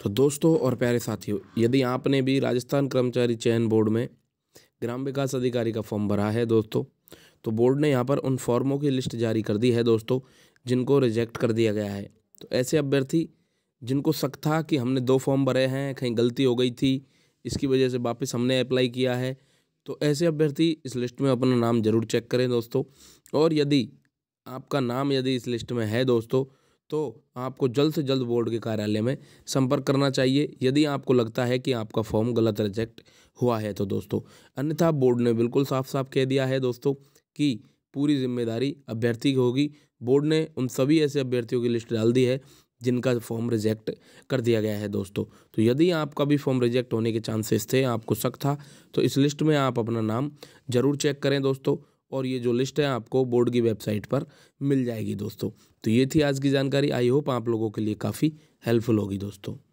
तो दोस्तों और प्यारे साथियों यदि आपने भी राजस्थान कर्मचारी चयन बोर्ड में ग्राम विकास अधिकारी का फॉर्म भरा है दोस्तों तो बोर्ड ने यहाँ पर उन फॉर्मों की लिस्ट जारी कर दी है दोस्तों जिनको रिजेक्ट कर दिया गया है तो ऐसे अभ्यर्थी जिनको शक था कि हमने दो फॉर्म भरे हैं कहीं गलती हो गई थी इसकी वजह से वापस हमने अप्लाई किया है तो ऐसे अभ्यर्थी इस लिस्ट में अपना नाम जरूर चेक करें दोस्तों और यदि आपका नाम यदि इस लिस्ट में है दोस्तों तो आपको जल्द से जल्द बोर्ड के कार्यालय में संपर्क करना चाहिए यदि आपको लगता है कि आपका फॉर्म गलत रिजेक्ट हुआ है तो दोस्तों अन्यथा बोर्ड ने बिल्कुल साफ साफ कह दिया है दोस्तों कि पूरी जिम्मेदारी अभ्यर्थी की होगी बोर्ड ने उन सभी ऐसे अभ्यर्थियों की लिस्ट डाल दी है जिनका फॉर्म रिजेक्ट कर दिया गया है दोस्तों तो यदि आपका भी फॉर्म रिजेक्ट होने के चांसेस थे आपको शक था तो इस लिस्ट में आप अपना नाम ज़रूर चेक करें दोस्तों और ये जो लिस्ट है आपको बोर्ड की वेबसाइट पर मिल जाएगी दोस्तों तो ये थी आज की जानकारी आई होप आप लोगों के लिए काफ़ी हेल्पफुल होगी दोस्तों